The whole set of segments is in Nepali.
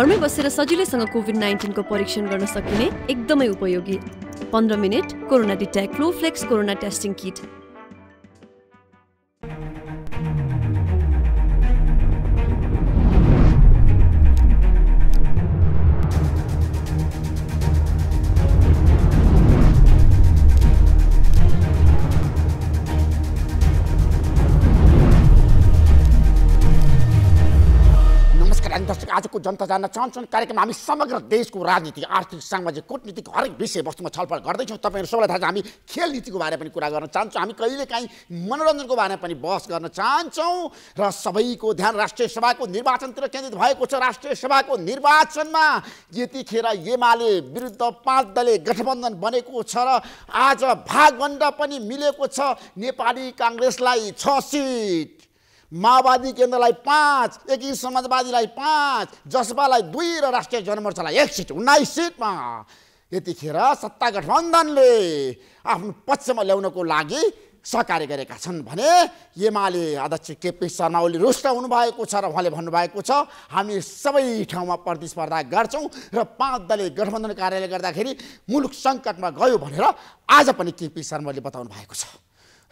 घरमै बसेर सजिलैसँग कोभिड नाइन्टिनको परीक्षण गर्न सकिने एकदमै उपयोगी पन्ध्र minute corona detect flex corona testing kit दर्शक आजको जनता जान्न चाहन्छन् कार्यक्रम हामी समग्र देशको राजनीतिक आर्थिक सामाजिक कूटनीतिक हरेक विषयवस्तुमा छलफल गर्दैछौँ तपाईँहरू सबैलाई थाहा छ हामी खेल नीतिको बारे पनि कुरा गर्न चाहन्छौँ हामी कहिलेकाहीँ मनोरञ्जनको बारेमा पनि बहस गर्न चाहन्छौँ र सबैको ध्यान राष्ट्रिय सभाको निर्वाचनतिर केन्द्रित भएको छ राष्ट्रिय सभाको निर्वाचनमा यतिखेर एमाले विरुद्ध पाँच दलले गठबन्धन बनेको छ र आज भागभन्दा पनि मिलेको छ नेपाली काङ्ग्रेसलाई छ सिट माओवादी केन्द्रलाई पाँच एकी समाजवादीलाई पाँच जसपालाई दुई र राष्ट्रिय जनमोर्चालाई एक सिट उन्नाइस सिटमा यतिखेर सत्ता गठबन्धनले आफ्नो पक्षमा ल्याउनको लागि सहकार्य गरेका छन् भने एमाले अध्यक्ष केपी शर्मा ओली रुष्ट हुनुभएको छ र उहाँले भन्नुभएको छ हामी सबै ठाउँमा प्रतिस्पर्धा गर्छौँ र पाँच दलीय गठबन्धन कार्यले गर्दाखेरि मुलुक सङ्कटमा गयो भनेर आज पनि केपी शर्माले बताउनु भएको छ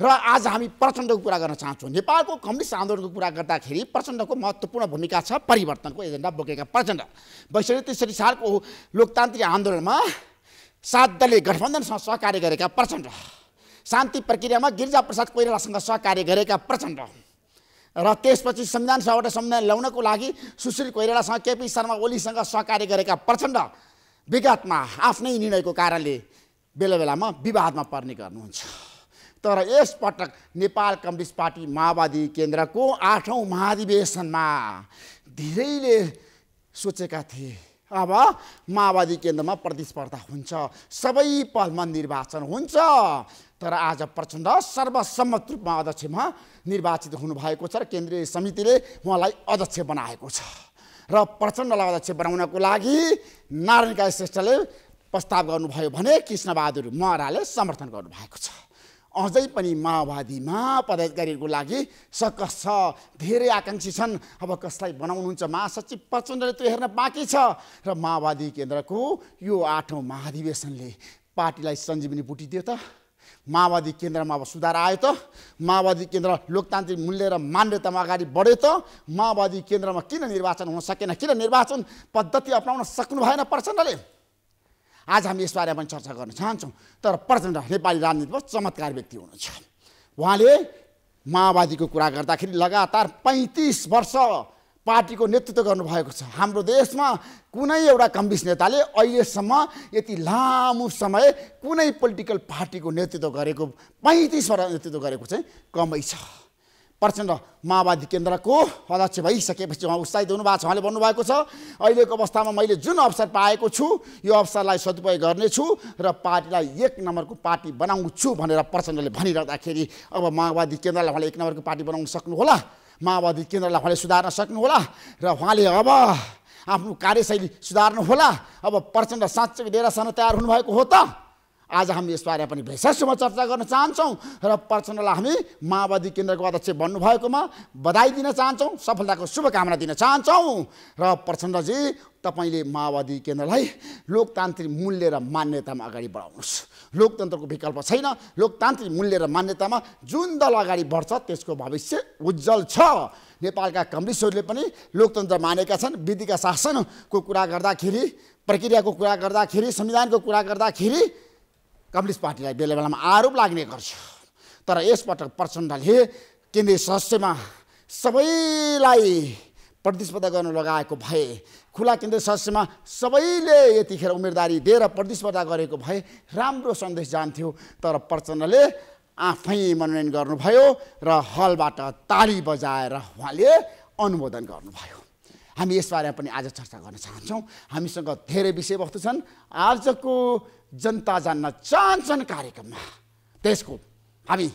र आज हामी प्रचण्डको कुरा गर्न चाहन्छौँ नेपालको कम्युनिस्ट आन्दोलनको कुरा गर्दाखेरि प्रचण्डको महत्त्वपूर्ण भूमिका छ परिवर्तनको एजेन्डा बोकेका प्रचण्ड बैसठी त्रिसठी सालको लोकतान्त्रिक आन्दोलनमा सात दलले गठबन्धनसँग सहकार्य गरेका प्रचण्ड शान्ति प्रक्रियामा गिरिजाप्रसाद कोइरालासँग सहकार्य गरेका प्रचण्ड र त्यसपछि संविधान सभाबाट संविधान ल्याउनको लागि सुशील कोइरालासँग केपी शर्मा ओलीसँग सहकार्य गरेका प्रचण्ड विगतमा आफ्नै निर्णयको कारणले बेला बेलामा विवादमा पर्ने गर्नुहुन्छ तर यसपटक नेपाल कम्युनिस्ट पार्टी माओवादी केन्द्रको आठौँ महाधिवेशनमा धेरैले सोचेका थिए अब माओवादी केन्द्रमा प्रतिस्पर्धा हुन्छ सबै पहलमा निर्वाचन हुन्छ तर आज प्रचण्ड सर्वसम्मत रूपमा अध्यक्षमा निर्वाचित हुनुभएको छ र केन्द्रीय समितिले उहाँलाई अध्यक्ष बनाएको छ र प्रचण्डलाई अध्यक्ष बनाउनको लागि नारायण श्रेष्ठले प्रस्ताव गर्नुभयो भने कृष्णबहादुर महराले समर्थन गर्नुभएको छ अझै पनि माओवादीमा पदाधिकारीहरूको लागि सकस छ धेरै आकाङ्क्षी छन् अब कसलाई बनाउनुहुन्छ महासचिव प्रचण्डले त्यो हेर्न बाँकी छ र माओवादी केन्द्रको यो आठौँ महाधिवेशनले पार्टीलाई सञ्जीवनी बुटिदियो त माओवादी केन्द्रमा अब सुधार आयो त माओवादी केन्द्र लोकतान्त्रिक मूल्य र मान्यतामा अगाडि बढ्यो त माओवादी केन्द्रमा किन निर्वाचन हुन सकेन किन निर्वाचन पद्धति अप्नाउन सक्नु भएन प्रचण्डले आज हामी यस पनि चर्चा गर्न चाहन्छौँ तर प्रचण्ड नेपाली राजनीतिमा चमत्कार व्यक्ति हुनुहुन्छ उहाँले माओवादीको कुरा गर्दाखेरि लगातार पैँतिस वर्ष पार्टीको नेतृत्व गर्नुभएको छ हाम्रो देशमा कुनै एउटा कम्युनिस्ट नेताले अहिलेसम्म यति लामो समय कुनै पोलिटिकल पार्टीको नेतृत्व गरेको पैँतिस वर्ष नेतृत्व गरेको चाहिँ कमै छ प्रचण्ड माओवादी केन्द्रको अध्यक्ष भइसकेपछि उहाँ उत्साहित हुनुभएको छ उहाँले भन्नुभएको छ अहिलेको अवस्थामा मैले जुन अवसर पाएको छु यो अवसरलाई सदुपयोग गर्नेछु र पार्टीलाई एक नम्बरको पार्टी बनाउँछु भनेर प्रचण्डले भनिरहँदाखेरि अब माओवादी केन्द्रलाई उहाँले एक नम्बरको पार्टी बनाउन सक्नु होला माओवादी केन्द्रलाई उहाँले सुधार्न होला र उहाँले अब आफ्नो कार्यशैली होला अब प्रचण्ड साँच्चै डेरासँग तयार हुनुभएको हो त आज हामी यसबारे पनि विशेषमा चर्चा गर्न चाहन्छौँ र प्रचण्डलाई हामी माओवादी केन्द्रको अध्यक्ष भन्नुभएकोमा बधाई दिन चाहन्छौँ सफलताको शुभकामना दिन चाहन्छौँ र प्रचण्डजी तपाईँले माओवादी केन्द्रलाई लोकतान्त्रिक मूल्य र मान्यतामा अगाडि बढाउनुहोस् लोकतन्त्रको विकल्प छैन लोकतान्त्रिक मूल्य र मान्यतामा जुन दल अगाडि बढ्छ त्यसको भविष्य उज्जवल छ नेपालका कम्युनिस्टहरूले पनि लोकतन्त्र मानेका छन् विधिका शासनको कुरा गर्दाखेरि प्रक्रियाको कुरा गर्दाखेरि संविधानको कुरा गर्दाखेरि कम्युनिस्ट पार्टीलाई बेला बेलामा आरोप लाग्ने गर्छ तर यसपटक प्रचण्डले केन्द्रीय सदस्यमा सबैलाई प्रतिस्पर्धा गर्न लगाएको भए खुला केन्द्रीय सदस्यमा सबैले यतिखेर उम्मेदवारी दिएर प्रतिस्पर्धा गरेको भए राम्रो सन्देश जान्थ्यो तर प्रचण्डले आफै मनोनयन गर्नुभयो र हलबाट ताली बजाएर उहाँले अनुमोदन गर्नुभयो हामी यसबारेमा पनि आज चर्चा गर्न चाहन्छौँ हामीसँग धेरै विषयवस्तु छन् आजको जनता जान्न चाहन्छन् कार्यक्रममा देशको हामी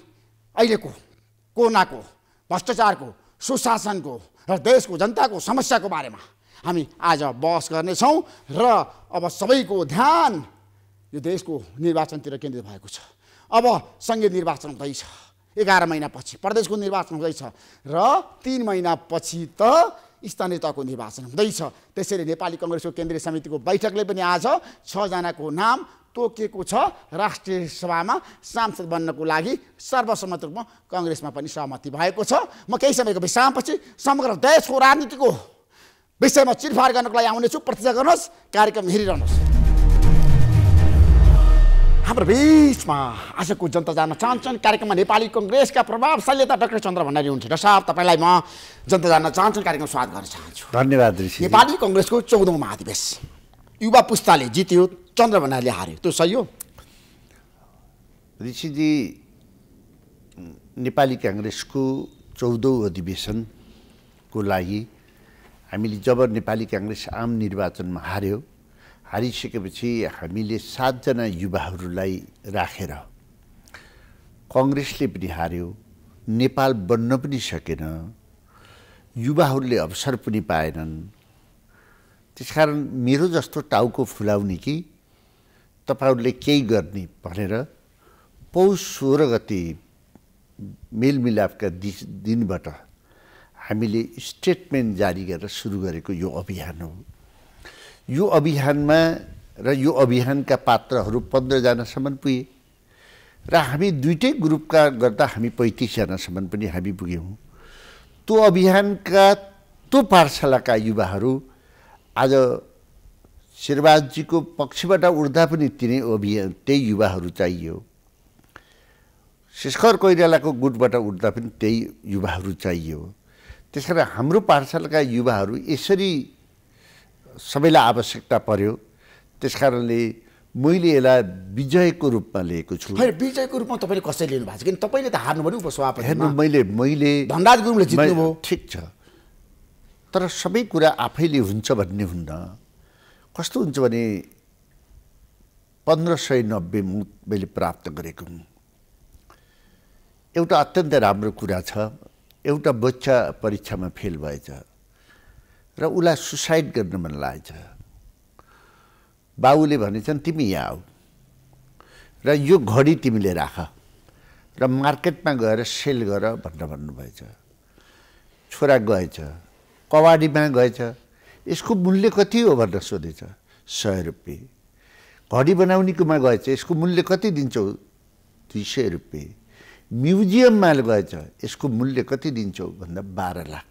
अहिलेको कोरोनाको भ्रष्टाचारको सुशासनको र देशको जनताको समस्याको बारेमा हामी आज बहस गर्नेछौँ र अब सबैको ध्यान यो देशको निर्वाचनतिर केन्द्रित भएको छ अब सङ्घीय निर्वाचन हुँदैछ एघार महिनापछि प्रदेशको निर्वाचन हुँदैछ र तिन महिनापछि त स्थानीय तहको निर्वाचन हुँदैछ त्यसैले नेपाली कङ्ग्रेसको केन्द्रीय समितिको बैठकले पनि आज छजनाको नाम तोकिएको छ राष्ट्रिय सभामा सांसद बन्नको लागि सर्वसम्मत रूपमा कङ्ग्रेसमा पनि सहमति भएको छ म केही समयको विश्रामपछि समग्र देशको राजनीतिको विषयमा चिरफार गर्नको लागि आउनेछु प्रतीक्षा गर्नुहोस् कार्यक्रम हेरिरहनुहोस् हाम्रो बिचमा आजको जनता जान्न चाहन्छन् कार्यक्रममा नेपाली कङ्ग्रेसका प्रभावशाली नेता डाक्टर चन्द्र भण्डारी हुन्छ डक्टर साहब तपाईँलाई म जनता जान्न चाहन्छु कार्यक्रम स्वागत गर्न चाहन्छु धन्यवाद नेपाली कङ्ग्रेसको चौधौँ महाधिवेश युवा पुस्ताले जित्यो चन्द्र हार्यो त्यो सही हो ऋषिजी नेपाली काङ्ग्रेसको चौधौँ अधिवेशनको लागि हामीले जब नेपाली काङ्ग्रेस आम निर्वाचनमा हार्यो हारिसकेपछि हामीले सातजना युवाहरूलाई राखेर रा। कङ्ग्रेसले पनि हार्यो नेपाल बन्न पनि सकेन युवाहरूले अवसर पनि पाएनन् त्यसकारण मेरो जस्तो टाउको फुलाउने कि तपाईँहरूले केही गर्ने भनेर पौष सोह्र गति मेलमिलापका दि दिनबाट हामीले स्टेटमेन्ट जारी गरेर सुरु गरेको यो अभियान हो यो अभियानमा र यो अभियानका पात्रहरू पन्ध्रजनासम्म पुगे र हामी दुइटै ग्रुपका गर्दा हामी पैँतिसजनासम्म पनि हामी पुग्यौँ त्यो अभियानका त्यो पाठशालाका युवाहरू आज शेरबहादुरजीको पक्षबाट उठ्दा पनि तिनै अभिय त्यही युवाहरू चाहियो शेषकर कोइरालाको गुटबाट उठ्दा पनि त्यही युवाहरू चाहियो त्यस कारण हाम्रो पाठशालाका युवाहरू यसरी सबैलाई आवश्यकता पर्यो त्यस कारणले मैले यसलाई विजयको रूपमा लिएको छु विजयको रूपमा तपाईँले कसरी लिनु भएको छ किन तपाईँले त हार्नु पनि उपस्वाप हेर्नु मैले मैले धनराज गुरुङले जित्नुभयो ठिक छ तर सबै कुरा आफैले हुन्छ भन्ने हुन्न कस्तो हुन्छ भने पन्ध्र सय नब्बे मुत मैले प्राप्त गरेको हुँ एउटा अत्यन्त राम्रो कुरा छ एउटा बच्चा परीक्षामा फेल भएछ र उसलाई सुसाइड गर्न मन लागेछ बाबुले भनेछन् तिमी यहाँ आऊ र यो घडी तिमीले राख र मार्केटमा गएर सेल गर भनेर भन्नुभएछ छोरा गएछ कवाडीमा गएछ यसको मूल्य कति हो भनेर सोधेछ सय रुपियाँ घडी बनाउनेकोमा गएछ यसको मूल्य कति दिन्छौ दुई सय रुपियाँ म्युजियममा गएछ यसको मूल्य कति दिन्छौ भन्दा बाह्र लाख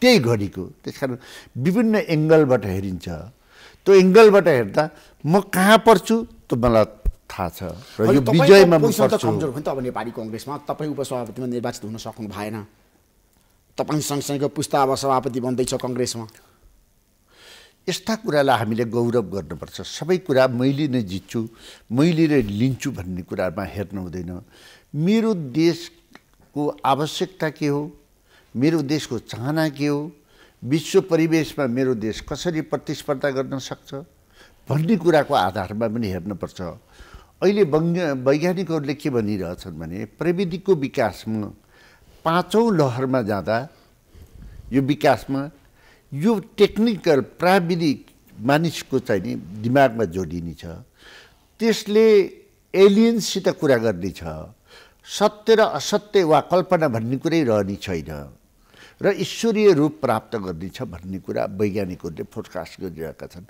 त्यही घडीको त्यस कारण विभिन्न एङ्गलबाट हेरिन्छ त्यो एङ्गलबाट हेर्दा म कहाँ पर्छु त मलाई थाहा छ र यो विजयमा कमजोर भयो नि त अब नेपाली कङ्ग्रेसमा तपाईँ उपसभापतिमा निर्वाचित हुन सक्नु भएन तपाईँ सँगसँगै पुस्ता अब सभापति बन्दैछ कङ्ग्रेसमा यस्ता कुरालाई हामीले गौरव गर्नुपर्छ सबै कुरा मैले नै जित्छु मैले नै लिन्छु भन्ने कुरामा हेर्नु हुँदैन मेरो देशको आवश्यकता के हो मेरो देशको चाहना के हो विश्व परिवेशमा मेरो देश कसरी प्रतिस्पर्धा गर्न सक्छ भन्ने कुराको आधारमा पनि हेर्नुपर्छ अहिले वैज्ञ वैज्ञानिकहरूले के भनिरहेछन् भने प्रविधिको विकासमा पाँचौँ लहरमा जाँदा यो विकासमा यो टेक्निकल प्राविधिक मानिसको चाहिँ नि दिमागमा जोडिने छ त्यसले एलियन्ससित कुरा गर्ने छ सत्य र असत्य वा कल्पना भन्ने कुरै रहने छैन र ईश्वरीय रूप प्राप्त गर्नेछ भन्ने कुरा वैज्ञानिकहरूले फोरकास्ट गरिरहेका छन्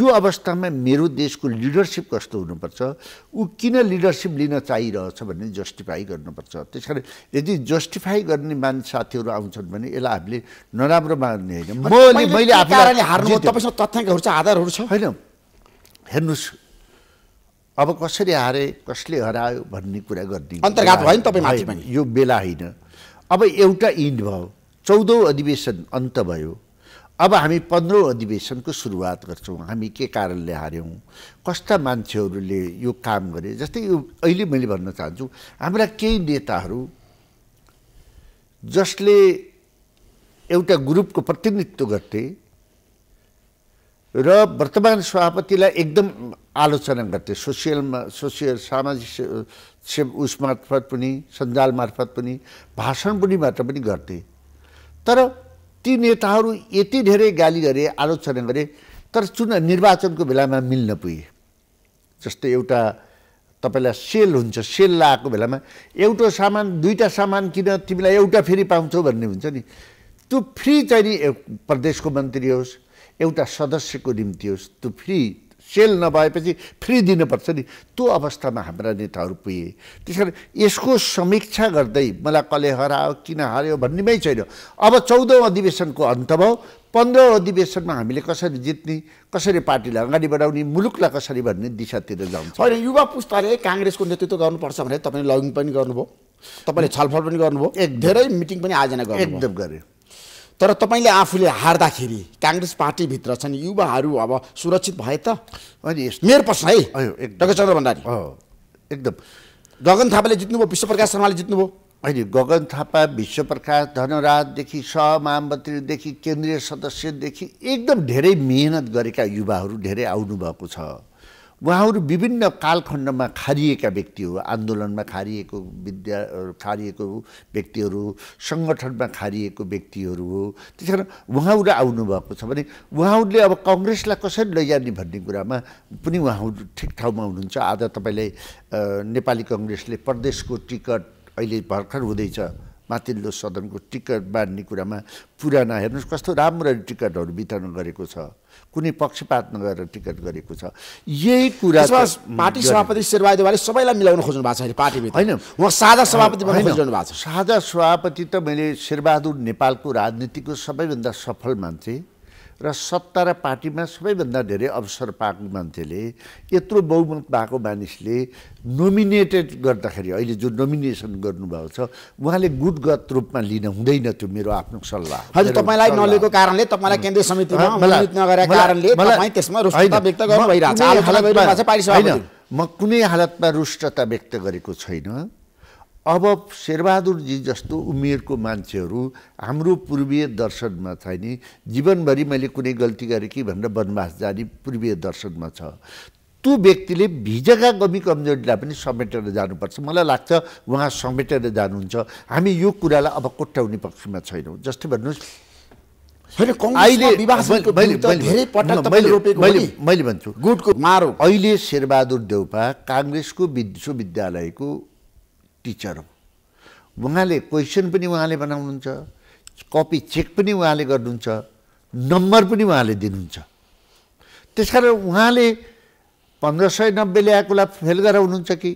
यो अवस्थामा मेरो देशको लिडरसिप कस्तो हुनुपर्छ ऊ किन लिडरसिप लिन चाहिरहेछ भन्ने जस्टिफाई गर्नुपर्छ त्यस कारण यदि जस्टिफाई गर्ने मान साथीहरू आउँछन् भने यसलाई हामीले नराम्रो मान्ने होइन तथ्याङ्कहरू छ आधारहरू छ होइन हेर्नुहोस् अब कसरी हारे कसले हरायो भन्ने कुरा गरिदिनु अन्तर्घात भयो नि तपाईँ यो बेला होइन अब एउटा इन्ड भयो चौधौँ अधिवेशन अन्त भयो अब हामी पन्ध्रौँ अधिवेशनको सुरुवात गर्छौँ हामी के कारणले हार्यौँ कस्ता मान्छेहरूले यो काम गरे जस्तै यो अहिले मैले भन्न चाहन्छु हाम्रा केही नेताहरू जसले एउटा ग्रुपको प्रतिनिधित्व गर्थे र वर्तमान सभापतिलाई एकदम आलोचना गर्थे सोसियलमा सोसियल सामाजिक मार्फत पनि सञ्जाल मार्फत पनि भाषण पनि मात्र पनि गर्थे तर ती नेताहरू यति धेरै गाली गरे आलोचना गरे तर चुनाव निर्वाचनको बेलामा मिल्न पुगे जस्तै एउटा तपाईँलाई सेल हुन्छ सेल लगाएको बेलामा एउटा सामान दुईवटा सामान किन तिमीलाई एउटा फेरि पाउँछौ भन्ने हुन्छ नि त्यो फ्री चाहिँ नि प्रदेशको मन्त्री होस् एउटा सदस्यको निम्ति होस् त्यो फ्री सेल नभएपछि फ्री दिनुपर्छ नि त्यो अवस्थामा हाम्रा नेताहरू पुगे त्यस कारण यसको समीक्षा गर्दै मलाई कसले हरायो किन हार्यो भन्नेमै छैन अब चौधौँ अधिवेशनको अन्त भयो पन्ध्रौँ अधिवेशनमा हामीले कसरी जित्ने कसरी पार्टीलाई अगाडि बढाउने मुलुकलाई कसरी भन्ने दिशातिर जान्छ होइन युवा पुस्ताले काङ्ग्रेसको नेतृत्व गर्नुपर्छ भने तपाईँले लगिङ पनि गर्नुभयो तपाईँले छलफल पनि गर्नुभयो एक धेरै मिटिङ पनि आयोजना गर्नु एकदम गऱ्यो तर तपाईँले आफूले हार्दाखेरि काङ्ग्रेस पार्टीभित्र छन् युवाहरू अब सुरक्षित भए त अनि मेरो प्रश्न है डगेन्द्र भण्डारी एकदम गगन थापाले जित्नुभयो विश्वप्रकाश शर्माले जित्नुभयो अहिले गगन थापा विश्वप्रकाश धनराजदेखि सहमहामन्त्रीदेखि केन्द्रीय सदस्यदेखि एकदम धेरै मिहिनेत गरेका युवाहरू धेरै आउनुभएको छ उहाँहरू विभिन्न कालखण्डमा खारिएका व्यक्तिहरू आन्दोलनमा खारिएको विद्या खारिएको व्यक्तिहरू सङ्गठनमा खारिएको व्यक्तिहरू हो त्यस कारण उहाँहरू आउनुभएको छ भने उहाँहरूले अब कङ्ग्रेसलाई कसरी लैजाने भन्ने कुरामा पनि उहाँहरू ठिक ठाउँमा हुनुहुन्छ आज तपाईँलाई नेपाली कङ्ग्रेसले प्रदेशको टिकट अहिले भर्खर हुँदैछ माथिल्लो सदनको टिकट बाँड्ने कुरामा पुराना हेर्नुहोस् कस्तो राम्ररी टिकटहरू वितरण गरेको छ कुनै पक्षपात नगरेर टिकट गरेको छ यही कुरा पार्टी सभापति शेरबहादुरले सबैलाई मिलाउन खोज्नु भएको छ पार्टी होइन उहाँ साझा सभापति खोजिरहनु भएको छ साझा सभापति त मैले शेरबहादुर नेपालको राजनीतिको सबैभन्दा सफल मान्छे र सत्ता र पार्टीमा सबैभन्दा धेरै अवसर पाएको मान्छेले यत्रो बहुमत भएको मानिसले नोमिनेटेड गर्दाखेरि अहिले जो नोमिनेसन गर्नुभएको छ उहाँले गुटगत रूपमा लिन हुँदैन त्यो मेरो आफ्नो सल्लाह हजुर तपाईँलाई नलिएको कारणले तपाईँलाई केन्द्रीय समितिमा नगरेको कारणले त्यसमा व्यक्त गर्नु भइरहेको छ म कुनै हालतमा रुष्टता व्यक्त गरेको छैन अब शेरबहादुरजी जस्तो उमेरको मान्छेहरू हाम्रो पूर्वीय दर्शनमा छ नि जीवनभरि मैले कुनै गल्ती गरेँ कि भनेर वनवास जाने पूर्वीय दर्शनमा छ त्यो व्यक्तिले भिजका कमी कमजोरीलाई पनि समेटेर जानुपर्छ मलाई लाग्छ उहाँ समेटेर जानुहुन्छ हामी यो कुरालाई अब कोट्याउने पक्षमा छैनौँ जस्तै भन्नुहोस् मैले भन्छु गुटको मारो अहिले शेरबहादुर देउपा काङ्ग्रेसको विश्वविद्यालयको टिचर हो उहाँले क्वेसन पनि उहाँले बनाउनुहुन्छ कपी चेक पनि उहाँले गर्नुहुन्छ नम्बर पनि उहाँले दिनुहुन्छ त्यस उहाँले पन्ध्र सय नब्बे ल्याएकोलाई फेल गराउनुहुन्छ कि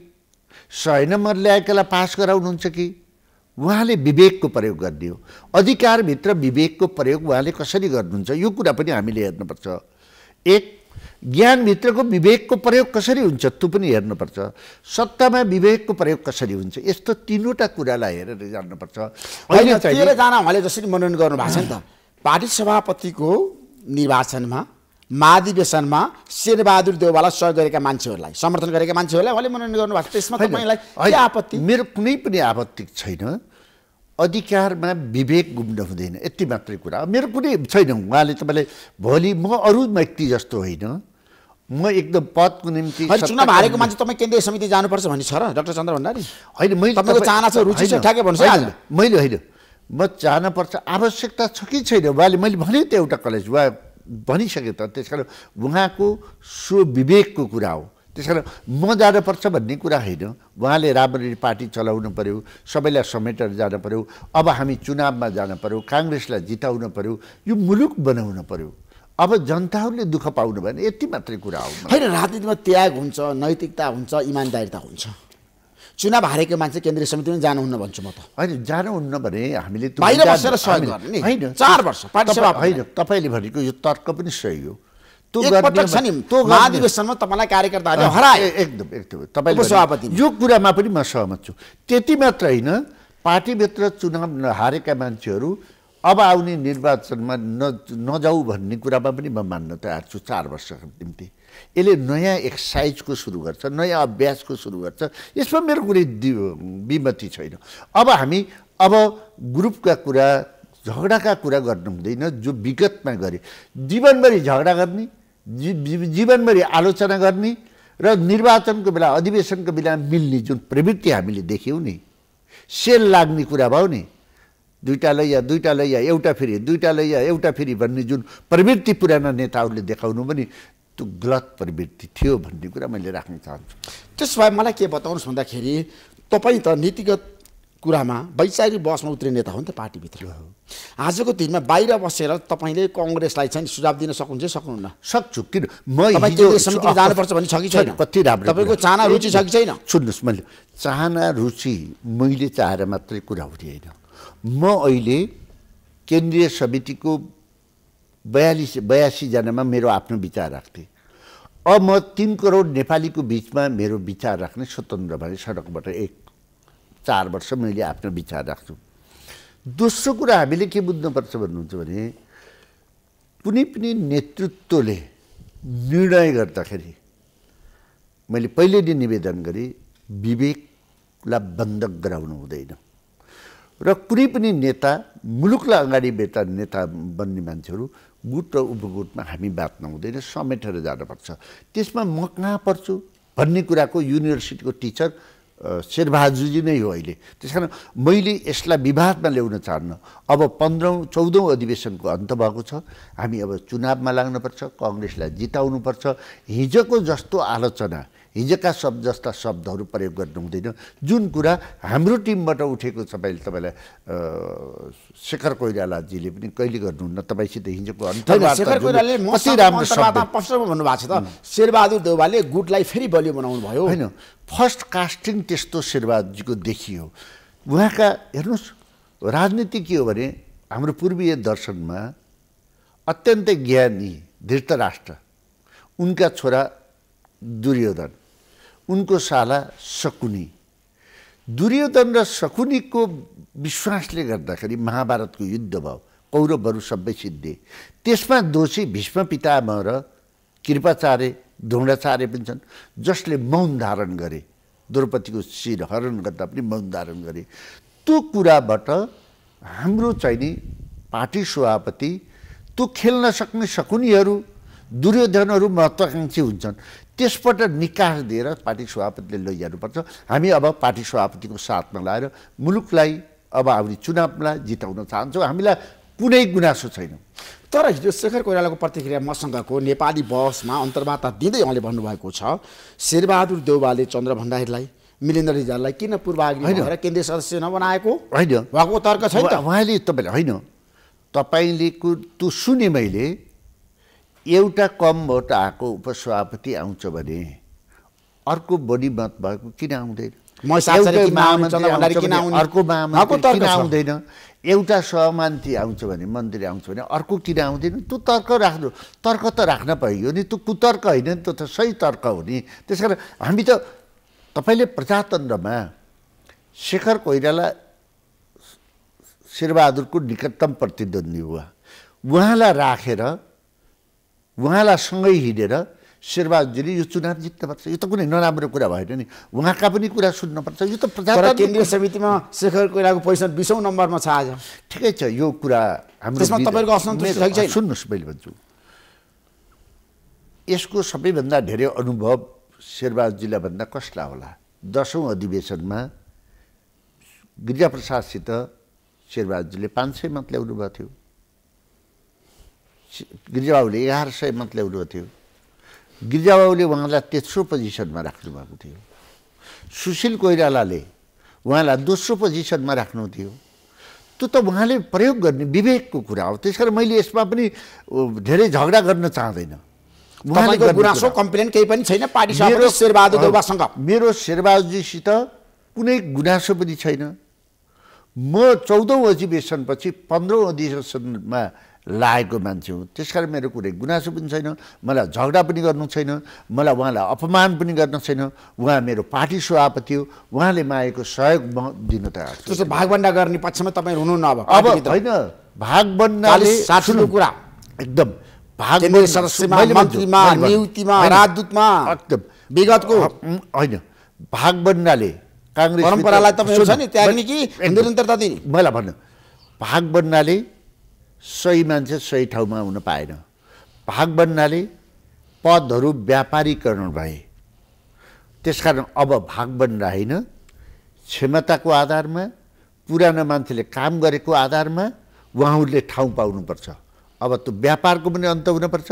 सय नम्बर ल्याएकोलाई पास गराउनुहुन्छ कि उहाँले विवेकको प्रयोग गर्ने हो अधिकारभित्र विवेकको प्रयोग उहाँले कसरी गर्नुहुन्छ यो कुरा पनि हामीले हेर्नुपर्छ एक ज्ञानभित्रको विवेकको प्रयोग कसरी हुन्छ त्यो पनि हेर्नुपर्छ सत्तामा विवेकको प्रयोग कसरी हुन्छ यस्तो तिनवटा कुरालाई हेरेर जान्नुपर्छ तेह्रजना उहाँले जसरी मनोनयन गर्नु भएको छ नि त पार्टी सभापतिको निर्वाचनमा महाधिवेशनमा शेरबहादुर देवबालाई सहयोग गरेका मान्छेहरूलाई समर्थन गरेका मान्छेहरूलाई उहाँले मनोनयन गर्नुभएको छ त्यसमा तपाईँलाई आपत्ति मेरो कुनै पनि आपत्ति छैन अधिकारमा विवेक गुम्न हुँदैन यति मात्रै कुरा मेरो कुनै छैन उहाँले तपाईँले भोलि म अरू व्यक्ति जस्तो होइन म एकदम पदको निम्ति चुनाव हारेको मान्छे तपाईँ केन्द्रीय समिति जानुपर्छ भन्ने छ र डाक्टर चन्द्र भण्डारी होइन मैले तपाईँको चाहना छ रुचि छ ठ्याक्कै भन्नुहोस् मैले होइन म चाहना पर्छ आवश्यकता छ कि छैन उहाँले मैले भने त एउटा कलेज उहाँ भनिसकेँ त त्यस कारण उहाँको स्वविवेकको कुरा हो त्यस कारण म जानुपर्छ भन्ने कुरा होइन उहाँले राम्ररी पार्टी चलाउनु पऱ्यो सबैलाई समेटेर जानु पऱ्यो अब हामी चुनावमा जानु पऱ्यो काङ्ग्रेसलाई जिताउनु पऱ्यो यो मुलुक बनाउनु पऱ्यो अब जनताहरूले दुःख पाउनु भएन यति मात्रै कुरा हो होइन राजनीतिमा त्याग हुन्छ नैतिकता हुन्छ इमान्दारिता हुन्छ चुनाव हारेको मान्छे केन्द्रीय समितिमा जानुहुन्न भन्छु म त होइन जानुहुन्न भने हामीले होइन तपाईँले भनेको यो तर्क पनि सही हो महाधिवेशनमा तपाईँलाई कार्यकर्ताहरूले हराए एकदम एकदम सभापति यो कुरामा पनि म सहमत छु त्यति मात्र होइन पार्टीभित्र चुनाव हारेका मान्छेहरू अब आउने निर्वाचनमा न नजाऊ भन्ने कुरामा पनि म मान्न तयार छु चार वर्षको निम्ति यसले नयाँ एक्सर्साइजको सुरु गर्छ नयाँ अभ्यासको सुरु गर्छ यसमा मेरो कुनै विमति छैन अब हामी अब ग्रुपका कुरा झगडाका कुरा गर्नु हुँदैन जो विगतमा गरे जीवनभरि झगडा गर्ने जीवनभरि आलोचना गर्ने र निर्वाचनको बेला अधिवेशनको बेला मिल्ने जुन प्रवृत्ति हामीले देख्यौँ नि सेल लाग्ने कुरा भयो नि दुईवटा लैया दुईवटा लैया एउटा फेरि दुईवटा लैया एउटा फेरि भन्ने जुन प्रवृत्ति पुराना नेताहरूले देखाउनु पनि त्यो गलत प्रवृत्ति थियो भन्ने कुरा मैले राख्न चाहन्छु त्यसो भए मलाई के बताउनुहोस् भन्दाखेरि तपाईँ त नीतिगत कुरामा वैचारिक बसमा उत्रिने नेता हो नि त पार्टीभित्र आजको दिनमा बाहिर बसेर तपाईँले कङ्ग्रेसलाई चाहिँ सुझाव दिन सक्नुहुन्छ सक्नुहुन्न सक्छु किन म समितिमा जानुपर्छ भन्ने छ कि छैन कति राम्रो तपाईँको चाहना रुचि छ कि छैन सुन्नुहोस् मैले चाहना रुचि मैले चाहेर मात्रै कुरा हुने होइन म अहिले केन्द्रीय समितिको बयालिस बयासीजनामा मेरो आफ्नो विचार राख्थेँ अब म तिन करोड नेपालीको बिचमा मेरो विचार राख्ने स्वतन्त्र भने सडकबाट एक चार वर्ष मैले आफ्नो विचार राख्छु दोस्रो कुरा हामीले के बुझ्नुपर्छ भन्नुहुन्छ भने कुनै पनि नेतृत्वले निर्णय गर्दाखेरि मैले पहिले नै निवेदन गरेँ विवेकलाई बन्धक गराउनु हुँदैन र कुनै पनि नेता मुलुकलाई अगाडि बेता नेता बन्ने मान्छेहरू गुट र उपगुटमा हामी बात हुँदैन समेटेर जानुपर्छ त्यसमा म कहाँ पर्छु भन्ने कुराको युनिभर्सिटीको टिचर शेरबहादुरजी नै हो अहिले त्यस कारण मैले यसलाई विवादमा ल्याउन चाहन्न अब पन्ध्रौँ चौधौँ अधिवेशनको अन्त भएको छ हामी अब चुनावमा लाग्नुपर्छ कङ्ग्रेसलाई जिताउनुपर्छ हिजोको जस्तो आलोचना हिजोका शब्द जस्ता शब्दहरू प्रयोग गर्नु हुँदैन जुन कुरा हाम्रो टिमबाट उठेको तपाईँले तपाईँलाई शेखर कोइरालाजीले पनि कहिले गर्नुहुन्न तपाईँसित हिजोको भन्नुभएको छ त शेरबहादुर देउवाले गुडलाई फेरि बलियो बनाउनु भयो होइन फर्स्ट कास्टिङ त्यस्तो शेरबहादुरजीको देखियो उहाँका हेर्नुहोस् राजनीति के हो भने हाम्रो पूर्वीय दर्शनमा अत्यन्तै ज्ञानी धृतराष्ट्र उनका छोरा दुर्योधन उनको साला शकुनी दुर्योधन र शकुनीको विश्वासले गर्दाखेरि महाभारतको युद्ध भयो कौरवहरू सबै सिद्धे त्यसमा दोषी भीष्म पितामह र कृपाचार्य ढुङ्गाचार्य पनि छन् जसले मौन धारण गरे द्रौपदीको शिर हरण गर्दा पनि मौन धारण गरे त्यो कुराबाट हाम्रो चाहिँ नि पार्टी सभापति त्यो खेल्न सक्ने शकुनीहरू दुर्योधनहरू महत्त्वाकाङ्क्षी हुन्छन् त्यसबाट निकास दिएर पार्टी सभापतिले लैजानुपर्छ हामी अब पार्टी सभापतिको साथमा लगाएर मुलुकलाई अब आउने चुनावमा जिताउन चाहन्छौँ हामीलाई कुनै गुनासो छैन तर हिजो शेखर कोइरालाको प्रतिक्रिया मसँगको नेपाली बहसमा अन्तर्वार्ता दिँदै उहाँले भन्नुभएको छ शेरबहादुर देउबाले चन्द्र भण्डारीलाई मिलेन्द्र रिजाललाई किन पूर्वाग्नि होइन केन्द्रीय सदस्य नबनाएको होइन उहाँको तर्क छैन उहाँले तपाईँले होइन तपाईँले त्यो सुने मैले एउटा कम भोट आएको उपसभापति आउँछ भने अर्को बढी मत भएको किन आउँदैन आउँदैन एउटा सहमन्त्री आउँछ भने मन्त्री आउँछ भने अर्को किन आउँदैन त्यो तर्क राख्नु तर्क त राख्न पाइयो नि त्यो कुतर्क होइन नि त्यो त सही तर्क हो नि त्यस कारण हामी त तपाईँले प्रजातन्त्रमा शेखर कोइराला शेरबहादुरको निकटतम प्रतिद्वन्दी हुवा उहाँलाई राखेर उहाँलाई सँगै हिँडेर शेरबहादुरजीले यो चुनाव जित्नुपर्छ यो त कुनै नराम्रो कुरा भएन नि उहाँका पनि कुरा सुन्नुपर्छ यो त प्रजातान्त्रिक केन्द्रीय समितिमा शेखर कोइलाको पोजिसन बिसौँ नम्बरमा छ आज ठिकै छ यो कुरा हाम्रो तपाईँको सुन्नुहोस् मैले भन्छु यसको सबैभन्दा धेरै अनुभव शेरबहादुरजीलाई भन्दा कसलाई होला दसौँ अधिवेशनमा गिरिजाप्रसादसित शेरबहादुरजीले पाँच सय मत ल्याउनु भएको थियो गिरिजाबाबुले एघार सय मत ल्याउनु थियो गिरिजाबाबुले उहाँलाई तेस्रो पोजिसनमा राख्नुभएको थियो सुशील कोइरालाले उहाँलाई दोस्रो पोजिसनमा राख्नु थियो त्यो त उहाँले प्रयोग गर्ने विवेकको कुरा हो त्यस कारण मैले यसमा पनि धेरै झगडा गर्न चाहँदैन गुनासो कम्प्लेन केही पनि छैन पार्टी मेरो शेरबहादुरजीसित कुनै गुनासो पनि छैन म चौधौँ अधिवेशनपछि पन्ध्रौँ अधिवेशनमा लागेको मान्छे हो त्यस कारण मेरो कुनै गुनासो पनि छैन मलाई झगडा पनि गर्नु छैन मलाई उहाँलाई अपमान पनि गर्न छैन उहाँ मेरो पार्टी सभापति हो उहाँले मागेको सहयोग म दिनु तयार छु भागभन्डा गर्ने पक्षमा तपाईँ हुनुहुन्न अब अब होइन भागभन्डाले साठीको कुरा एकदम भाग सदस्यमा नियुक्तिमा राजदूतमा विगतको होइन भागभन्डाले काङ्ग्रेस परम्परालाई तपाईँ छ नि त्यहाँदेखि कि निरन्तरता दिने मलाई भन्नु भागभन्डाले सही मान्छे सही ठाउँमा हुन पाएन भाग बन्नाले पदहरू व्यापारीकरण भए त्यसकारण अब भाग बन्न होइन क्षमताको आधारमा पुरानो मान्छेले काम गरेको आधारमा उहाँहरूले ठाउँ पाउनुपर्छ अब त्यो व्यापारको पनि अन्त हुनुपर्छ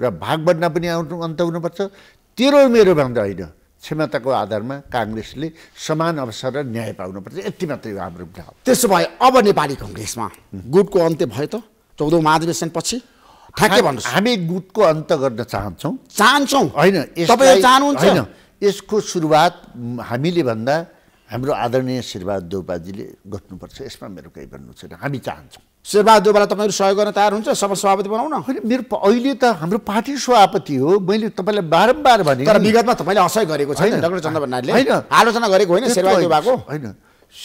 र भाग बन्ना पनि आउनु अन्त हुनुपर्छ तेरो मेरो भन्दा होइन क्षमताको आधारमा काङ्ग्रेसले समान अवसर र न्याय पाउनुपर्छ यति मात्रै हो हाम्रो भाव त्यसो भए अब नेपाली कङ्ग्रेसमा गुटको अन्त्य भयो त चौधौँ महाधिवेशनपछि ठ्याक्कै भन्नु हामी गुटको अन्त गर्न चाहन्छौँ चाहन्छौँ होइन यसको सुरुवात हामीले भन्दा हाम्रो आदरणीय शेरबहादुर देउपाजीले गर्नुपर्छ यसमा मेरो केही भन्नु छैन हामी चाहन्छौँ शेरबहादुर देउपालाई तपाईँहरू सहयोग गर्न तयार हुन्छ सभा सभापति बनाउन होइन मेरो अहिले त हाम्रो पार्टी सभापति हो मैले तपाईँलाई बारम्बार भने तर विगतमा तपाईँले असह गरेको छैन डाक्टर भन्नाले होइन आलोचना गरेको होइन शेरबहादुर देउपाको होइन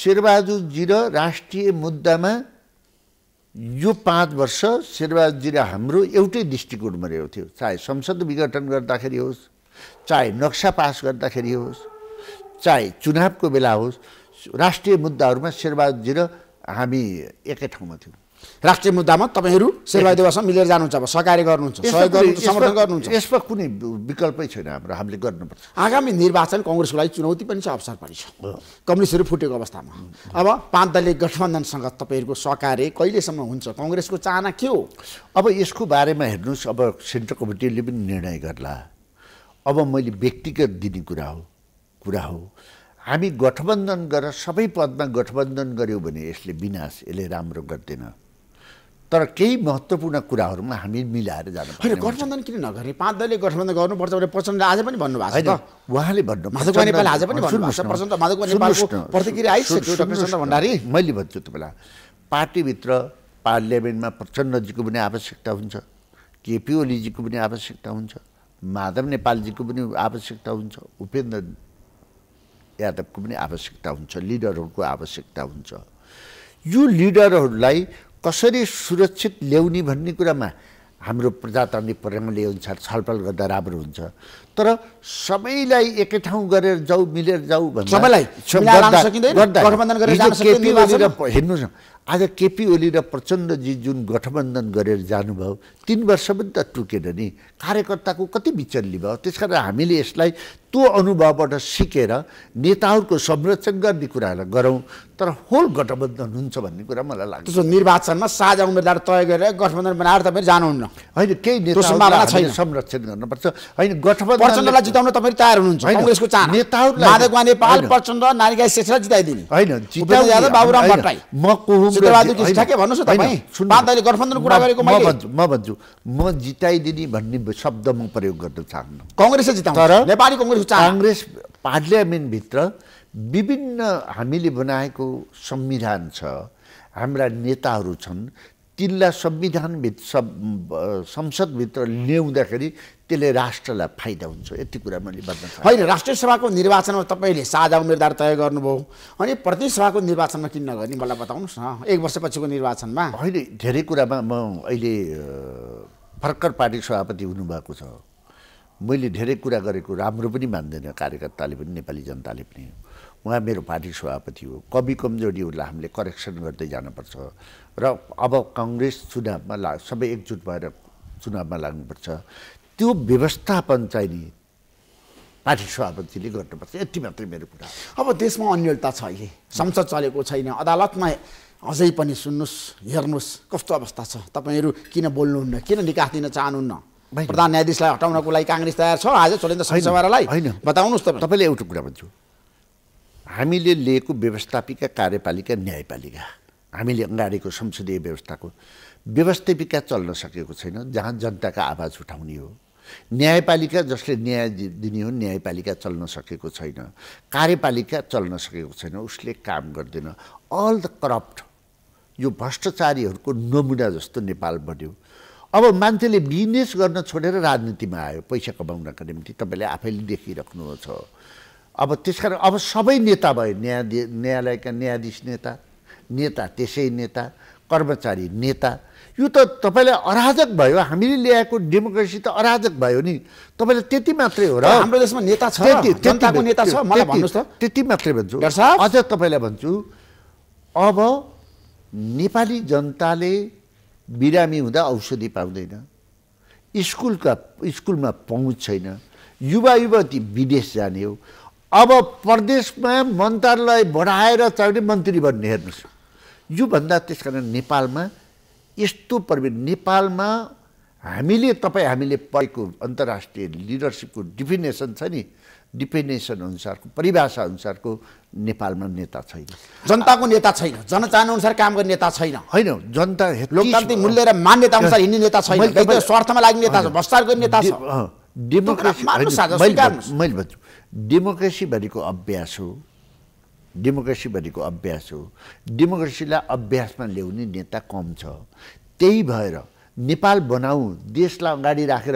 शेरबहादुरजी र राष्ट्रिय मुद्दामा यो पाँच वर्ष शेरबहादुरजी र हाम्रो एउटै दृष्टिकोणमा रहेको थियो चाहे संसद विघटन गर्दाखेरि होस् चाहे नक्सा पास गर्दाखेरि होस् चाहे चुनावको बेला होस् राष्ट्रिय मुद्दाहरूमा शेरबहादुरजी र हामी एकै ठाउँमा थियौँ राष्ट्रिय मुद्दामा तपाईँहरू शेरबहादुरसँग मिलेर जानुहुन्छ अब सहकार्य गर्नुहुन्छ सहयोग गर्नुहुन्छ समर्थन गर्नुहुन्छ यसमा कुनै विकल्पै छैन हाम्रो हामीले गर्नुपर्छ आगामी निर्वाचन कङ्ग्रेसको लागि चुनौती पनि छ अवसर पनि छ कम्युनिस्टहरू फुटेको अवस्थामा अब पाँच दलीय गठबन्धनसँग तपाईँहरूको सहकार्य कहिलेसम्म हुन्छ कङ्ग्रेसको चाहना के हो अब यसको बारेमा हेर्नुहोस् अब सेन्ट्रल कमिटीले पनि निर्णय गर्ला अब मैले व्यक्तिगत दिने कुरा हो कुरा हो हामी गठबन्धन गरेर सबै पदमा गठबन्धन गऱ्यौँ भने यसले विनाश यसले राम्रो गर्दैन तर केही महत्त्वपूर्ण कुराहरूमा हामी मिलाएर जानु होइन गठबन्धन किन नगर्ने पाँच दलले गठबन्धन गर्नुपर्छ भने प्रचण्ड आज पनि भन्नुभएको छ उहाँले भन्नु नेपाल आज पनि प्रचण्ड माधव प्रतिक्रिया आइसक्यो डाक्टर भण्डारी मैले भन्छु तपाईँलाई पार्टीभित्र पार्लियामेन्टमा प्रचण्डजीको पनि आवश्यकता हुन्छ केपी ओलीजीको पनि आवश्यकता हुन्छ माधव नेपालजीको पनि आवश्यकता हुन्छ उपेन्द्र यादवको पनि आवश्यकता हुन्छ लिडरहरूको आवश्यकता हुन्छ यो लिडरहरूलाई कसरी सुरक्षित ल्याउने भन्ने कुरामा हाम्रो प्रजातान्त्रिक प्रणाली अनुसार छलफल गर्दा राम्रो हुन्छ तर सबैलाई एकै ठाउँ गरेर जाऊ मिलेर जाऊ हेर्नुहोस् न आज केपी ओली र प्रचण्डजी जुन गठबन्धन गरेर जानुभयो तिन वर्ष पनि त टुकेन नि कार्यकर्ताको कति विचल्ली भयो त्यस कारण हामीले यसलाई त्यो अनुभवबाट सिकेर नेताहरूको संरक्षण गर्ने कुराहरूलाई गरौँ तर होल गठबन्धन हुन्छ भन्ने कुरा मलाई लाग्छ निर्वाचनमा साझा उम्मेद्वार तय गरेर गठबन्धन बनाएर तपाईँ जानुहुन्न होइन केही नेता संरक्षण गर्नुपर्छ होइन गठबन्धन प्रचण्डलाई जिताउन तपाईँ तयार हुनुहुन्छ नेताहरूलाई नेपाल प्रचण्ड नारीका श्रेष्ठलाई जिताइदिने होइन बाबुराम भट्टराई म को भन्नुहोस् तपाईँ गठबन्धन कुरा गरेको म भन्छु म भन्छु म जिताइदिने भन्ने शब्द म प्रयोग गर्न चाहन्न कङ्ग्रेसले जिताउँछ नेपाली कङ्ग्रेस काङ्ग्रेस पार्लियामेन्टभित्र विभिन्न हामीले बनाएको संविधान छ हाम्रा नेताहरू छन् तिनलाई संविधानभित्र संसदभित्र ल्याउँदाखेरि त्यसले राष्ट्रलाई फाइदा हुन्छ यति कुरा मैले भन्न होइन राष्ट्रिय सभाको निर्वाचनमा तपाईँले साझा उम्मेदवार तय गर्नुभयो अनि प्रदेश सभाको निर्वाचनमा किन नगर्ने मलाई बताउनुहोस् न एक वर्षपछिको निर्वाचनमा होइन धेरै कुरामा म अहिले भर्खर पार्टी सभापति हुनुभएको छ मैले धेरै कुरा गरेको राम्रो पनि मान्दैन कार्यकर्ताले पनि नेपाली जनताले पनि उहाँ मेरो पार्टी सभापति हो कवि कमजोरीहरूलाई हामीले करेक्सन गर्दै जानुपर्छ र अब कङ्ग्रेस चुनावमा ला सबै एकजुट भएर चुनावमा लाग्नुपर्छ त्यो व्यवस्थापन चाहिँ नि पार्टी सभापतिले गर्नुपर्छ यति मात्रै मेरो कुरा अब देशमा अन्यलता छ अहिले संसद चलेको छैन अदालतमा अझै पनि सुन्नुहोस् हेर्नुहोस् कस्तो अवस्था छ तपाईँहरू किन बोल्नुहुन्न किन निकास दिन चाहनुहुन्न प्रधान न्यायाधीशलाई हटाउनको लागि काङ्ग्रेस तयार छ आज चलेन्द्र सङ्घसवारालाई होइन बताउनुहोस् त तपाईँले एउटा कुरा भन्छु हामीले लिएको व्यवस्थापिका कार्यपालिका न्यायपालिका हामीले अगाडिको संसदीय व्यवस्थाको व्यवस्थापिका चल्न सकेको छैन जहाँ जनताको आवाज उठाउने हो न्यायपालिका जसले न्याय दिने हो न्यायपालिका चल्न सकेको छैन कार्यपालिका चल्न सकेको छैन उसले काम गर्दैन अल द करप्ट यो भ्रष्टाचारीहरूको नमुना जस्तो नेपाल बढ्यो अब मान्छेले बिजनेस गर्न छोडेर राजनीतिमा आयो पैसा कमाउनका निम्ति तपाईँले आफैले देखिराख्नुहुन्छ अब त्यस कारण अब सबै नेता भयो न्यायाधि न्यायालयका न्यायाधीश नेता नेता त्यसै नेता कर्मचारी नेता यो त तपाईँलाई अराजक भयो हामीले ल्याएको डेमोक्रेसी त अराजक भयो नि तपाईँले त्यति मात्रै हो र हाम्रो देशमा नेता छ नेता छ मलाई भन्नुहोस् त त्यति मात्रै भन्छु अझ तपाईँलाई भन्छु अब नेपाली जनताले बिरामी हुँदा औषधि पाउँदैन स्कुलका स्कुलमा पहुँच छैन युवा युवती विदेश जाने हो अब प्रदेशमा मन्त्रालय बढाएर चाहिँ मन्त्री बन्ने हेर्नुहोस् योभन्दा त्यस कारण नेपालमा यस्तो प्रवि नेपालमा हामीले तपाईँ हामीले पढेको अन्तर्राष्ट्रिय लिडरसिपको डिफिनेसन छ नि डिफिनेसन अनुसारको परिभाषा अनुसारको नेपालमा नेता छैन जनताको नेता छैन जनचाहना काम गर्ने नेता छैन होइन जनता लोकतान्त्रिक मूल्य र मान्यता अनुसार हिँड्ने नेता छैन स्वार्थमा लाग्ने नेता छ भ्रष्टाचार गर्ने नेता छ मैले भन्छु डेमोक्रेसी भनेको अभ्यास हो डेमोक्रेसी भनेको अभ्यास हो डेमोक्रेसीलाई अभ्यासमा ल्याउने नेता कम छ त्यही भएर नेपाल बनाऊ देशलाई अगाडि राखेर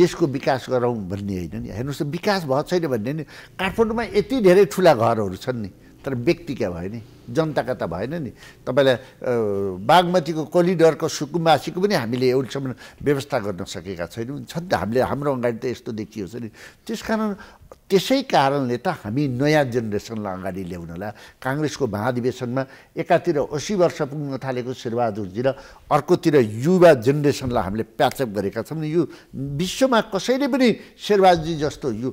देशको विकास गरौँ भन्ने होइन नि हेर्नुहोस् त विकास भएको छैन भन्ने नि काठमाडौँमा यति धेरै ठुला घरहरू छन् नि तर व्यक्तिका नि जनताका त भएन नि तपाईँलाई बागमतीको कोलिडरको सुकुम्बासीको पनि हामीले अहिलेसम्म व्यवस्था गर्न सकेका छैनौँ छ त हामीले हाम्रो अगाडि त यस्तो देखियो छ नि त्यस कारण त्यसै कारणले त हामी नयाँ जेनेरेसनलाई अगाडि ल्याउनलाई काङ्ग्रेसको महाधिवेशनमा एकातिर असी वर्ष पुग्न थालेको शेरबहादुरजी र अर्कोतिर युवा जेनेरेसनलाई हामीले प्याचअप गरेका छौँ यो विश्वमा कसैले पनि शेरबहादुरजी जस्तो यो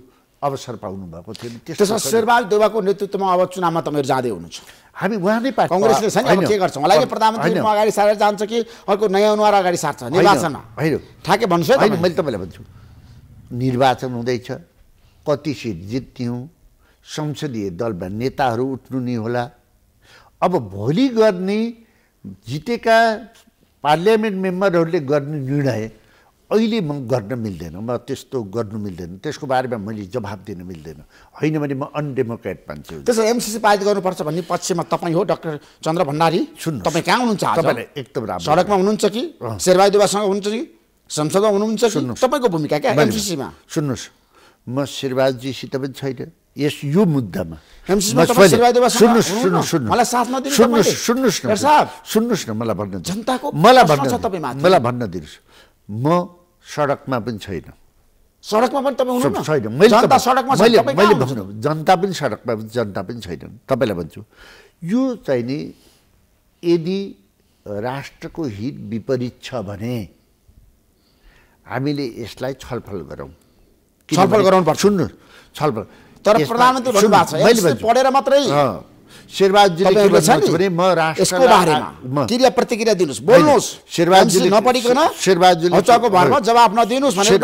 अवसर पाउनुभएको थियो त्यसमा शेरबहादुर देवाको नेतृत्वमा अब चुनावमा तपाईँहरू जाँदै हुनुहुन्छ हामी उहाँ नै कङ्ग्रेसले छ के गर्छौँ होला प्रधानमन्त्री अगाडि सारेर जान्छ कि अर्को नयाँ अनुहार अगाडि सार्छ निर्वाचनमा होइन ठ्याके भन्छु मैले तपाईँलाई भन्छु निर्वाचन हुँदैछ कति सिट जित्थ्यौँ संसदीय दलमा नेताहरू उठ्नु नि होला अब भोलि गर्ने जितेका पार्लियामेन्ट मेम्बरहरूले गर्ने निर्णय अहिले म गर्न मिल्दैन म त्यस्तो गर्नु मिल्दैन त्यसको बारेमा मैले जवाब दिन मिल्दैन होइन भने म अनडेमोक्रेट मान्छे त्यसो एमसिसी पारित गर्नुपर्छ भन्ने पक्षमा तपाईँ हो डाक्टर चन्द्र भण्डारी सुन्नु तपाईँ कहाँ हुनुहुन्छ तपाईँलाई एकदम राम्रो सडकमा हुनुहुन्छ कि दुवासँग हुनुहुन्छ कि संसदमा हुनुहुन्छ सुन्नु तपाईँको भूमिका क्या एमसिसीमा सुन्नुहोस् म शेरबहादुरजीसित पनि छैन यस यो मुद्दामा सुन्नुहोस् न मलाई भन्न दिनुहोस् म सडकमा पनि छैन सडकमा पनि तपाईँ छैन जनता भन्नु जनता पनि सडकमा पनि जनता पनि छैनन् तपाईँलाई भन्छु यो चाहिँ नि यदि राष्ट्रको हित विपरीत छ भने हामीले यसलाई छलफल गरौँ छलफल गराउनु पर्छ सुन्नु छलफल तर प्रधानमन्त्री भन्नुभएको छ पढेर मात्रै शेरबहादुरजीले म राष्ट्रको प्रतिक्रिया शेरबहादुरले नदिनुहोस् भनेर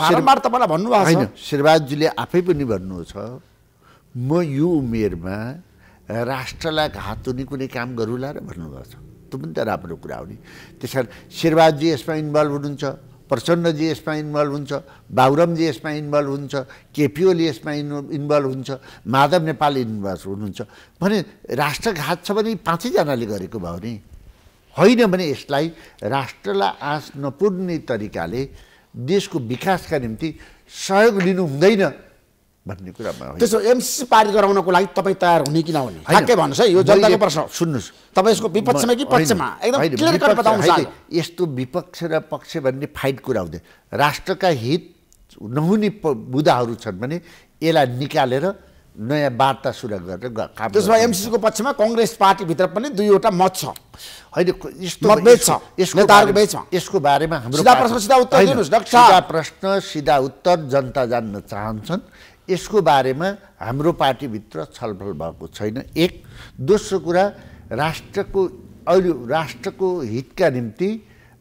बारम्बार तपाईँलाई भन्नुभएको छैन शेरबहादुरजीले आफै पनि भन्नु छ म यो उमेरमा राष्ट्रलाई घात हुने कुनै काम गरौँला र भन्नुभएको छ त्यो पनि त राम्रो कुरा हो नि त्यस कारण शेरबहादुरजी यसमा इन्भल्भ हुनुहुन्छ प्रचण्डजी यसमा इन्भल्भ हुन्छ बाबुरामजी यसमा इन्भल्भ हुन्छ केपी ओली यसमा इन् इन्भल्भ हुन्छ माधव नेपाल इन्भल्भ हुनुहुन्छ भने राष्ट्रघात छ भने पाँचैजनाले गरेको भयो नि होइन भने यसलाई राष्ट्रलाई आँस नपुग्ने तरिकाले देशको विकासका निम्ति सहयोग लिनु हुँदैन भन्ने कुरामा त्यसो एमसिसी पारित गराउनको लागि तपाईँ तयार हुने कि नहुने ठ्याक्कै भन्नुहोस् है यो जनताको प्रश्न सुन्नुहोस् तपाईँ यसको विपक्षमा कि पक्षमा एकदम क्लियर कट बताउनु यस्तो विपक्ष र पक्ष भन्ने फाइट कुरा हुँदैन राष्ट्रका हित नहुने बुदाहरू छन् भने यसलाई निकालेर नयाँ वार्ता सुरु गरेर त्यसमा एमसिसीको पक्षमा कङ्ग्रेस पार्टीभित्र पनि दुईवटा मत छ होइन यस्तो यसको बारेमा हाम्रो प्रश्न सिधा उत्तर जनता जान्न चाहन्छन् यसको बारेमा हाम्रो पार्टीभित्र छलफल भएको छैन एक दोस्रो कुरा राष्ट्रको अहिले राष्ट्रको हितका निम्ति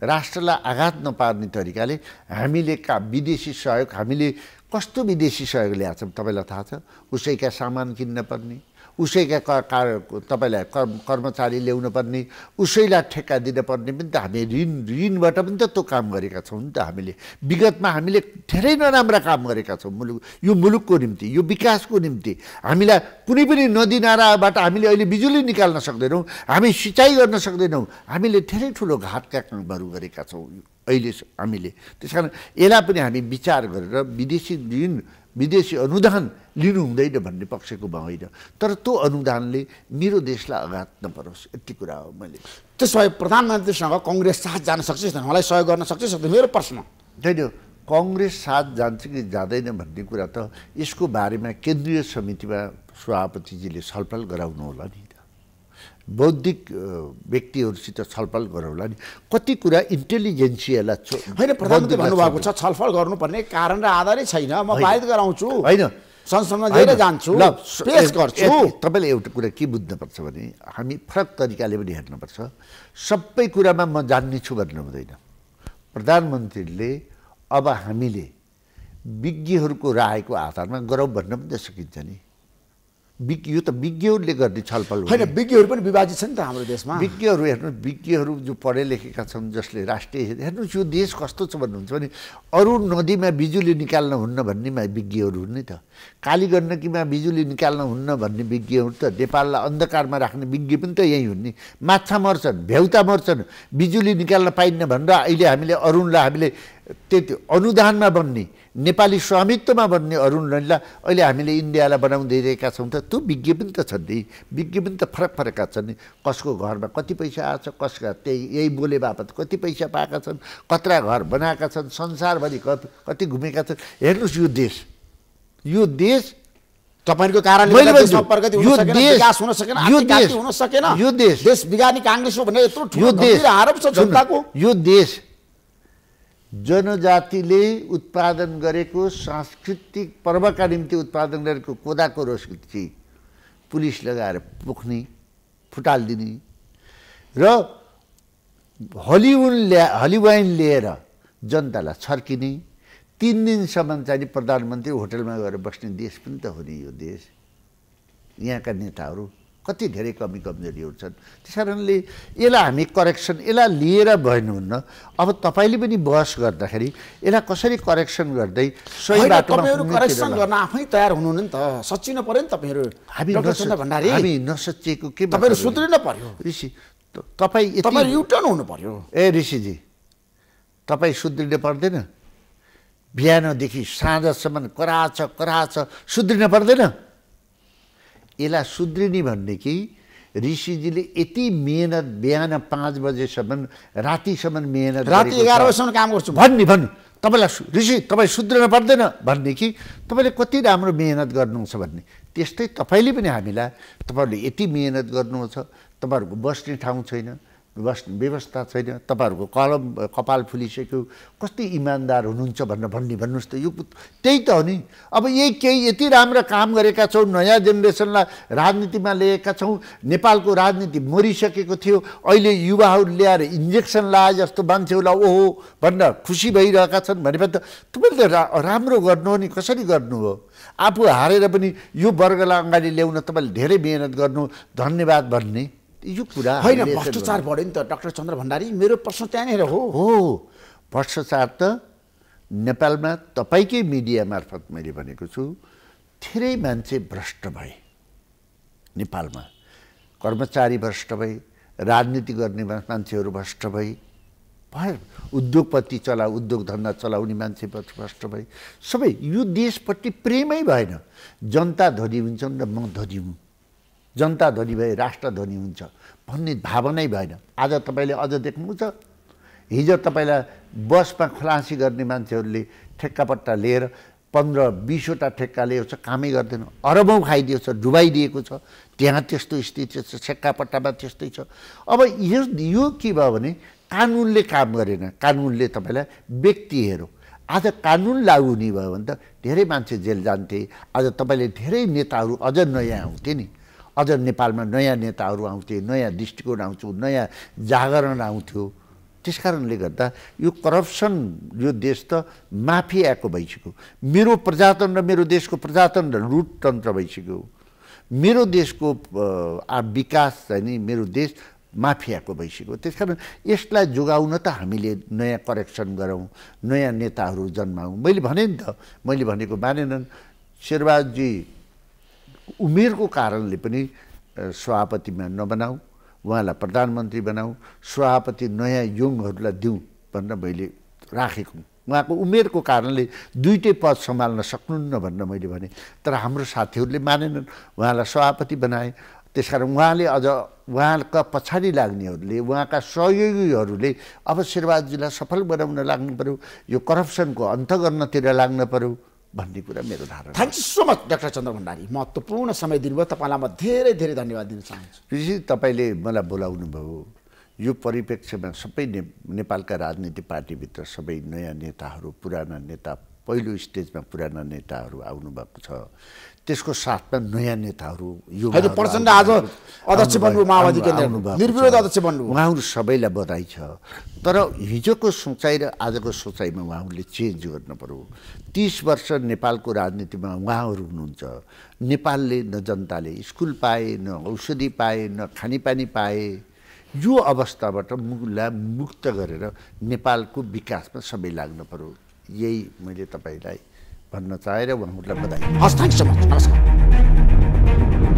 राष्ट्रलाई आघात नपार्ने तरिकाले हामीले का विदेशी सहयोग हामीले कस्तो विदेशी सहयोग ल्याएको छौँ तपाईँलाई थाहा छ उसैका सामान किन्न पर्ने उसैका कार तपाईँलाई कर्म कर्मचारी ल्याउनु पर्ने उसैलाई ठेक्का दिनुपर्ने पनि त हामी ऋण ऋणबाट पनि त त्यो काम गरेका छौँ नि त हामीले विगतमा हामीले धेरै नराम्रा काम गरेका छौँ मुलुक यो मुलुकको निम्ति यो विकासको निम्ति हामीलाई कुनै पनि नदी नाराबाट हामीले अहिले बिजुली निकाल्न सक्दैनौँ हामी सिँचाइ गर्न सक्दैनौँ हामीले धेरै ठुलो घातका कामहरू गरेका छौँ अहिले हामीले त्यस कारण यसलाई पनि हामी विचार गरेर विदेशी ऋण विदेशी अनुदान लिनु हुँदैन भन्ने पक्षको म होइन तर त्यो अनुदानले मेरो देशलाई आघात नपरोस् यति कुरा हो मैले त्यसो भए प्रधानमन्त्रीसँग कङ्ग्रेस साथ जान सक्छ मलाई सहयोग गर्न सक्छ सक्छ मेरो प्रश्न त्यही कङ्ग्रेस साथ जान्छ कि जाँदैन भन्ने कुरा त यसको बारेमा केन्द्रीय समितिमा सभापतिजीले छलफल गराउनु होला नि बौद्धिक व्यक्तिहरूसित छलफल गरौँला नि कति कुरा इन्टेलिजेन्सियालाई होइन प्रधानमन्त्री भन्नुभएको छ छलफल गर्नुपर्ने कारण र आधारै छैन म पारित गराउँछु होइन संसदमा जहिले जान्छु पेस गर्छु तपाईँले एउटा कुरा के बुझ्नुपर्छ भने हामी फरक तरिकाले पनि हेर्नुपर्छ सबै कुरामा म जान्ने छु भन्नु हुँदैन प्रधानमन्त्रीले अब हामीले विज्ञहरूको रायको आधारमा गरौँ भन्न पनि त सकिन्छ नि यो त विज्ञहरूले गर्ने छलफल होइन विज्ञहरू पनि विभाजित छन् त हाम्रो देशमा विज्ञहरू हेर्नु विज्ञहरू जो पढे लेखेका छन् जसले राष्ट्रिय हेर्नुहोस् यो देश कस्तो छ भन्नुहुन्छ भने अरू नदीमा बिजुली निकाल्न हुन्न भन्नेमा विज्ञहरू हुन् नि त काली गण्डकीमा बिजुली निकाल्न हुन्न भन्ने विज्ञहरू त नेपाललाई अन्धकारमा राख्ने विज्ञ पनि त यहीँ हुन् नि माछा मर्छन् भ्याउता मर्छन् बिजुली निकाल्न पाइन्न भनेर अहिले हामीले अरुणलाई हामीले त्यति अनुदानमा बन्ने नेपाली स्वामित्वमा भन्ने अरुण रणिला अहिले हामीले इन्डियालाई बनाउँदैरहेका छौँ त त्यो विज्ञ पनि त छन् नि पनि त फरक फरकका छन् नि कसको घरमा कति पैसा आएको छ कसका त्यही यही बोले बापत कति पैसा पाएका छन् कत्रा घर बनाएका छन् संसारभरि कति कति घुमेका छन् हेर्नुहोस् यो देश यो देश तपाईँको कारणले यो देश बिगार्ने काङ्ग्रेस हो भने यत्रो आरोप छ जनताको यो देश जनजातिले उत्पादन गरेको सांस्कृतिक पर्वका निम्ति उत्पादन गरेको कोदाको चाहिँ पुलिस लगाएर पोख्ने फुटालिदिने र हलिउन ल्या हलिवाइन लिएर जनतालाई छर्किने तिन दिनसम्म चाहिँ प्रधानमन्त्री होटलमा गएर बस्ने देश पनि त हो नि यो देश यहाँका नेताहरू कति धेरै कमी कमजोरीहरू छन् त्यस कारणले यसलाई हामी करेक्सन यसलाई लिएर हुन्न अब तपाईँले पनि बहस गर्दाखेरि यसलाई कसरी करेक्सन गर्दै सही करेक्सन गर्न आफै तयार हुनुहुन्न नि त सचिनु पऱ्यो नि तपाईँहरू हामी हामी नसचिएको के तपाईँहरू सुध्रिन पर्यो ऋषि तपाईँ तपाईँ युटर्न हुनु पर्यो ए ऋषिजी तपाईँ सुध्रिन पर्दैन बिहानदेखि साँझसम्म कराछ कराछ सुध्रिन पर्दैन यसलाई सुध्रिने कि ऋषिजीले यति मेहनत बिहान पाँच बजेसम्म रातिसम्म मेहनत राति एघार बजीसम्म काम गर्छु भन्ने भन्नु तपाईँलाई ऋषि तपाईँ सुध्रिन पर्दैन भन्ने कि तपाईँले कति राम्रो मेहनत गर्नुहुन्छ भन्ने त्यस्तै तपाईँले पनि हामीलाई तपाईँहरूले यति मेहनत गर्नुहुन्छ तपाईँहरूको बस्ने ठाउँ छैन बस् व्यवस्था छैन तपाईँहरूको कलम कपाल फुलिसक्यो कस्तो इमान्दार हुनुहुन्छ भनेर भन्ने भन्नुहोस् त यो त्यही त हो नि अब यही केही यति राम्रो काम गरेका छौँ नयाँ जेनेरेसनलाई राजनीतिमा ल्याएका छौँ नेपालको राजनीति मरिसकेको थियो अहिले युवाहरू ल्याएर इन्जेक्सन लाए जस्तो मान्छेहरूलाई ओहो भनेर खुसी भइरहेका छन् भनेपछि त तपाईँले त राम्रो गर्नु हो नि कसरी गर्नु हो आफू हारेर पनि यो वर्गलाई अगाडि ल्याउन तपाईँले धेरै मिहिनेत गर्नु धन्यवाद भन्ने यो कुरा होइन भ्रष्टाचार बढ्यो नि त डाक्टर चन्द्र भण्डारी मेरो प्रश्न त्यहाँनिर हो हो भ्रष्टाचार त नेपालमा तपाईँकै मिडिया मार्फत मैले भनेको छु धेरै मान्छे भ्रष्ट भए नेपालमा कर्मचारी भ्रष्ट भए राजनीति गर्ने मान्छेहरू भ्रष्ट भए भयो उद्योगपति चला उद्योग धन्दा चलाउने मान्छे भ्रष्ट भए सबै यो देशपट्टि प्रेमै भएन जनता धनी हुन्छन् र म धनी हुँ जनता धनी भए राष्ट्र धनी हुन्छ भन्ने भावनै भएन आज तपाईँले अझ देख्नुहुन्छ हिजो तपाईँलाई बसमा खुलासी गर्ने मान्छेहरूले ठेक्कापट्टा लिएर पन्ध्र बिसवटा ठेक्का छ कामै गर्दैन अरबौँ खाइदिएको छ डुबाइदिएको छ त्यहाँ त्यस्तो स्थिति छ ठेक्कापट्टामा त्यस्तै छ अब यो यो के भयो भने कानुनले काम गरेन कानुनले तपाईँलाई व्यक्ति हेरो आज कानुन लागु हुने भयो भने त धेरै मान्छे जेल जान्थे आज तपाईँले धेरै नेताहरू अझ नयाँ आउँथे नि अझ नेपालमा नयाँ नेताहरू आउँथे नयाँ दृष्टिकोण आउँथ्यो नयाँ जागरण आउँथ्यो त्यस कारणले गर्दा यो करप्सन यो देश त माफियाको भइसक्यो मेरो प्रजातन्त्र मेरो देशको प्रजातन्त्र लुटतन्त्र भइसक्यो मेरो देशको विकास चाहिँ नि मेरो देश माफियाको भइसक्यो त्यस कारण यसलाई जोगाउन त हामीले नयाँ करेक्सन गरौँ नयाँ नेताहरू जन्माउँ मैले भने नि त मैले भनेको मानेनन् शेरबहादुरजी उमेरको कारणले पनि सभापतिमा नबनाऊ उहाँलाई प्रधानमन्त्री बनाऊ सभापति नयाँ युङहरूलाई दिउँ भनेर मैले राखेको उहाँको उमेरको कारणले दुइटै पद सम्हाल्न सक्नुहुन्न भनेर मैले भने तर हाम्रो साथीहरूले मानेनन् उहाँलाई सभापति बनाए त्यसकारण उहाँले अझ उहाँका पछाडि लाग्नेहरूले उहाँका सहयोगीहरूले अब शेरबहादुरजीलाई सफल बनाउन लाग्नु पऱ्यो यो करप्सनको अन्त गर्नतिर लाग्न पऱ्यो भन्ने कुरा मेरो धारणा thank you so much doctor Chandra Bhandari महत्त्वपूर्ण समय दिनुभयो तपाईँलाई म धेरै धेरै धन्यवाद दिन चाहन्छु ऋषि तपाईँले मलाई बोलाउनु भयो यो परिप्रेक्ष्यमा सबै ने नेपालका राजनीतिक पार्टीभित्र सबै नयाँ नेताहरू पुराना नेता पहिलो स्टेजमा पुराना नेताहरू आउनुभएको छ त्यसको साथमा नयाँ नेताहरू यो प्रचण्ड आज अध्यक्ष बन्नु माओवादी केन्द्र निर्विरोध अध्यक्ष बन्नु उहाँहरू सबैलाई बधाई छ तर हिजोको सोचाइ र आजको सोचाइमा उहाँहरूले चेन्ज गर्नु पऱ्यो तिस वर्ष नेपालको राजनीतिमा उहाँहरू हुनुहुन्छ नेपालले न जनताले स्कुल पाए न औषधि पाए न खानेपानी पाए यो अवस्थाबाट मुला मुक्त गरेर नेपालको विकासमा सबै लाग्नु पऱ्यो यही मैले तपाईँलाई भन्न चाहेर उहाँहरूलाई बधाई हस् थ्याङ्क सो मच नमस्कार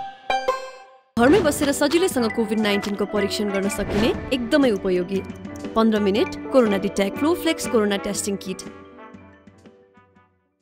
घरमै बसेर सजिलैसँग कोभिड नाइन्टिनको परीक्षण गर्न सकिने एकदमै उपयोगी पन्ध्र minute corona detect Flowflex corona testing किट